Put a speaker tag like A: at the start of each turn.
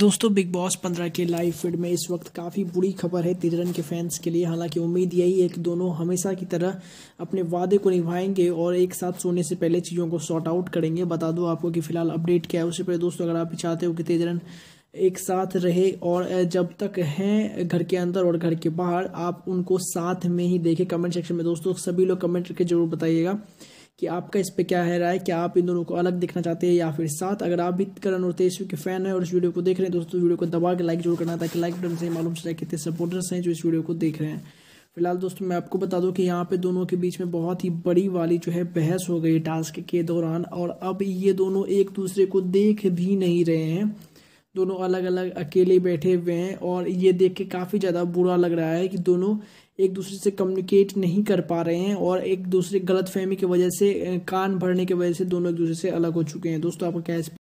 A: दोस्तों big boss पंद्रह के लाइव फीड में इस वक्त काफ़ी बुरी खबर है तिरन के फैंस के लिए हालांकि उम्मीद यही है कि दोनों हमेशा की तरह अपने वादे को निभाएंगे और एक साथ सोने से पहले चीज़ों को सॉर्ट आउट करेंगे बता दो आपको कि फिलहाल अपडेट क्या है उससे पहले दोस्तों अगर आप चाहते हो कि तिजरन एक साथ रहे और जब तक हैं घर के अंदर और घर के बाहर आप उनको साथ में ही देखें कमेंट सेक्शन में दोस्तों सभी लोग कमेंट करके जरूर बताइएगा कि आपका इस पर क्या है राय क्या आप इन दोनों को अलग देखना चाहते हैं या फिर साथ अगर आप भी करण और तेजस्वी के फैन हैं और इस वीडियो को देख रहे हैं दोस्तों वीडियो को दबा के लाइक जरूर करना ताकि लाइक बटन से मालूम चला कितने सपोर्टर्स हैं जो इस वीडियो को देख रहे हैं फिलहाल दोस्तों मैं आपको बता दूं कि यहाँ पे दोनों के बीच में बहुत ही बड़ी वाली जो है बहस हो गई टास्क के दौरान और अब ये दोनों एक दूसरे को देख भी नहीं रहे हैं दोनों अलग अलग अकेले बैठे हुए हैं और ये देख के काफ़ी ज़्यादा बुरा लग रहा है कि दोनों एक दूसरे से कम्युनिकेट नहीं कर पा रहे हैं और एक दूसरे गलत फहमी की वजह से कान भरने की वजह से दोनों एक दूसरे से अलग हो चुके हैं दोस्तों आपको कैसे